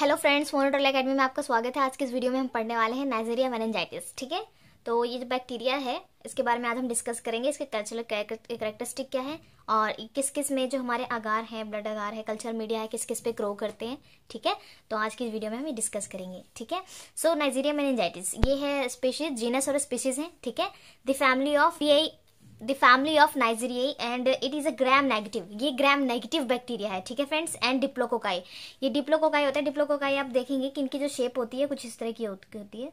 hello friends Mono Troll Academy में आपका स्वागत है आज के इस वीडियो में हम पढ़ने वाले हैं नाइजेरिया मैनजाइटिस ठीक है तो ये जो बैक्टीरिया है इसके बारे में आज हम डिस्कस करेंगे इसके कल्चरल करेक्टरिस्टिक क्या है और किस किस में जो हमारे आगार हैं ब्लड आगार है कल्चर मीडिया है किस किस पे ग्रो करते हैं ठीक है तो आज की इस वीडियो में हम ये डिस्कस करेंगे ठीक है सो नाइजीरिया मेनेंजाइटिस ये है स्पेशीज जीनस और स्पीशीज हैं ठीक है द फैमिली ऑफ ये द फैमिली ऑफ नाइजीरियाई and it is a gram negative ये ग्राम नेगेटिव बैक्टीरिया है ठीक है फ्रेंड्स एंड डिप्लोकोकाई ये डिप्लोकोकाई होता है डिप्लोकोकाई आप देखेंगे कि इनकी जो शेप होती है कुछ इस तरह की होती है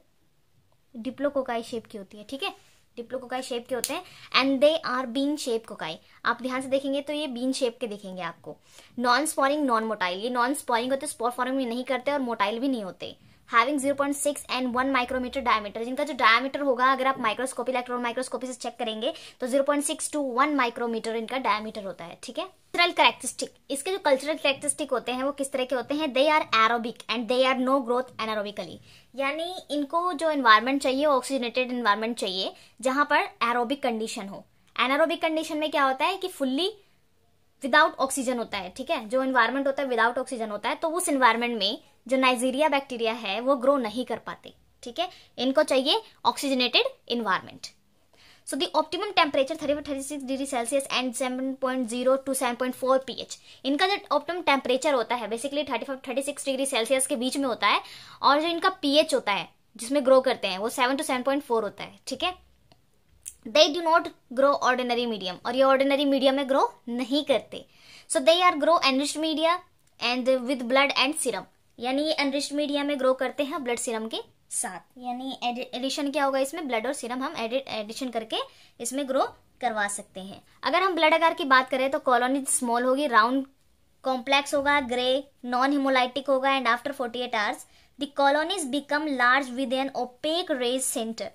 डिप्लोकोकाई शेप की होती है ठीक है डिप्लोकोकाई शेप के होते हैं and they are bean shape cocci आप ध्यान से देखेंगे तो ये बीन शेप के देखेंगे आपको नॉन स्पॉरिंग नॉन मोटाइल ये नॉन स्पॉरिंग होते स्पॉर फॉर्मिंग नहीं करते और मोटाइल भी नहीं होते हैविंग 0.6 एंड 1 माइक्रोमीटर डायमीटर जिनका जो डायमीटर होगा अगर आप माइक्रोस्कोप इलेक्ट्रॉन माइक्रोस्कोपी से चेक करेंगे तो 0.6 टू 1 माइक्रोमीटर इनका डायमीटर होता है ठीक है कल्चरल करेक्टरिस्टिक इसके जो कल्चरल करेक्टरिस्टिक होते हैं वो किस तरह के होते हैं they are aerobic and they are no growth anaerobically यानी इनको जो इन्वायरमेंट चाहिए ऑक्सीजनेटेड इन्वायरमेंट चाहिए जहां पर एरोबिक कंडीशन हो एनारोबिक कंडीशन में क्या होता है कि फुल्ली विदाउट ऑक्सीजन होता है ठीक है जो इन्वायरमेंट होता है विदाउट ऑक्सीजन होता है तो उस इन्वायरमेंट में जो नाइजीरिया बैक्टीरिया है वो ग्रो नहीं कर पाते ठीक है इनको चाहिए oxygenated environment so temperature thirty optimum thirty six degree Celsius and zero to p pH इनका जो ऑप्टिमम टेम्परेचर होता है basically thirty five thirty six degree Celsius के बीच में होता है और जो इनका पीएच होता है जिसमें ग्रो करते हैं वो seven to seven point four होता है ठीक है they do not grow ordinary medium और ये ऑर्डिनरी मीडियम में ग्रो नहीं करते so they are grow enrich media and with blood and serum यानी ये एनरिच्ड मीडिया में ग्रो करते हैं ब्लड सीरम के साथ यानी एडिशन क्या होगा इसमें ब्लड और सीरम हम एडिशन करके इसमें ग्रो करवा सकते हैं अगर हम ब्लड आकार की बात करें तो कॉलोनी स्मॉल होगी राउंड कॉम्प्लेक्स होगा ग्रे नॉन हिमोलाइटिक होगा and after 48 hours the colonies become large with an opaque raised centre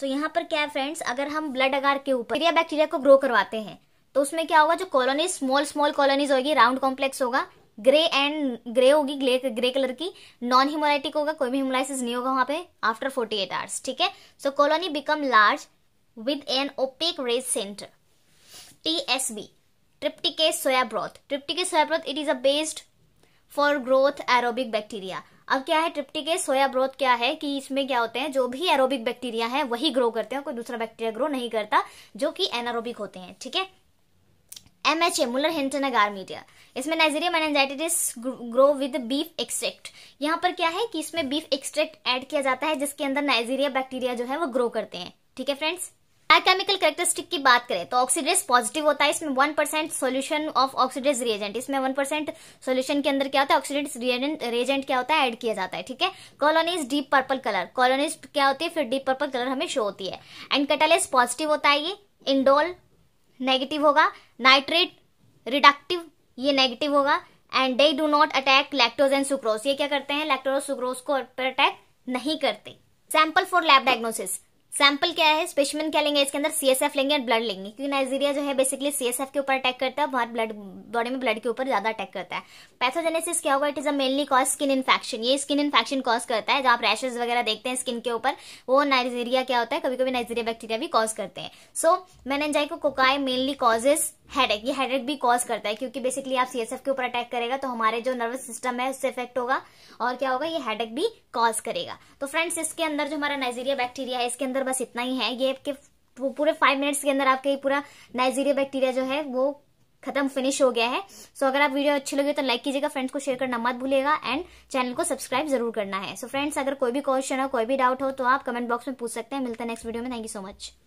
so यहाँ पर क्या है फ्रेंड्स अगर हम ब्लड अगार के ऊपर बैक्टीरिया को ग्रो करवाते हैं तो उसमें क्या होगा जो कॉलोनीज स्मॉल स्मॉल कॉलोनीज होगी राउंड कॉम्प्लेक्स होगा ग्रे एंड ग्रे होगी ग्रे ग्रे कलर की नॉन ह्यूमोलाइटिक होगा कोई भी ह्यूमोलाइसिस नहीं होगा वहां पे आफ्टर 48 आवर्स ठीक है so colony become large with an opaque raised centre T S B trypticase soy broth trypticase soy broth it is a based for growth aerobic bacteria अब क्या है ट्रिप्टिके सोया ब्रोथ क्या है कि इसमें क्या होते हैं जो भी एरोबिक बैक्टीरिया है वही ग्रो करते हैं कोई दूसरा बैक्टीरिया ग्रो नहीं करता जो कि एनारोबिक होते हैं ठीक है M H A Muller Hinton agar media इसमें Neisseria meningitis grow with beef extract यहाँ पर क्या है कि इसमें बीफ एक्सट्रैक्ट ऐड किया जाता है जिसके अंदर नाइजीरिया बैक्टीरिया जो है वो ग्रो करते हैं ठीक है फ्रेंड्स केमिकल करेक्टरिस्टिक की बात करें तो ऑक्सीडेस पॉजिटिव होता है इसमें one percent solution of oxidase reagent इसमें वन परसेंट सोल्यूशन के अंदर क्या होता है ऑक्सीडेज रिएजेंट क्या होता है ऐड किया जाता है ठीक है colonies deep purple colour colonies क्या होती है फिर डीप पर्पल कलर हमें शो होती है एंड कैटालिस्ट पॉजिटिव होता है ये इंडोल नेगेटिव होगा नाइट्रेट रिडक्टिव ये नेगेटिव होगा and they do not attack lactose and sucrose ये क्या करते हैं लैक्टोज सुक्रोस को अटैक नहीं करते sample for lab diagnosis sample क्या है स्पेशमन क्या लेंगे इसके अंदर सीएसएफ लेंगे और ब्लड लेंगे क्योंकि नाइजीरिया जो है बेसिकली सीएसएफ के ऊपर अटैक करता है बहुत ब्लड बॉडी में ब्लड के ऊपर ज्यादा अटैक करता है पैथोजेनेसिस क्या होगा it is a mainly cause skin infection ये स्किन इन्फेक्शन कॉज करता है जो आप रैशेज वगैरह देखते हैं स्किन के ऊपर वो नाइजीरिया क्या होता है कभी कभी नाइजीरिया बैक्टीरिया भी कॉज करते हैं सो so, मैनेजाई को कोकाई मेनली कॉजेज हेडेक ये हेडेक भी कॉज करता है क्योंकि बेसिकली आप सीएसएफ के ऊपर अटैक करेगा तो हमारे जो नर्वस सिस्टम है उससे इफेक्ट होगा और क्या होगा ये हेडेक भी कॉज करेगा तो फ्रेंड्स इसके अंदर जो हमारा नाइजीरिया बैक्टीरिया है इसके अंदर बस इतना ही है ये आपके वो पूरे फाइव मिनट्स के अंदर आपके पूरा नाइजीरिया बैक्टीरिया जो है वो खत्म फिनिश हो गया है सो so, अगर आप वीडियो अच्छी लगी तो लाइक कीजिएगा फ्रेंड्स को शेयर करना मत भूलिएगा एंड चैनल को सब्सक्राइब जरूर करना है सो so, फ्रेंड्स अगर कोई भी क्वेश्चन हो कोई भी डाउट हो तो आप कमेंट बॉक्स में पूछ सकते हैं मिलते हैं नेक्स्ट वीडियो में थैंक यू सो मच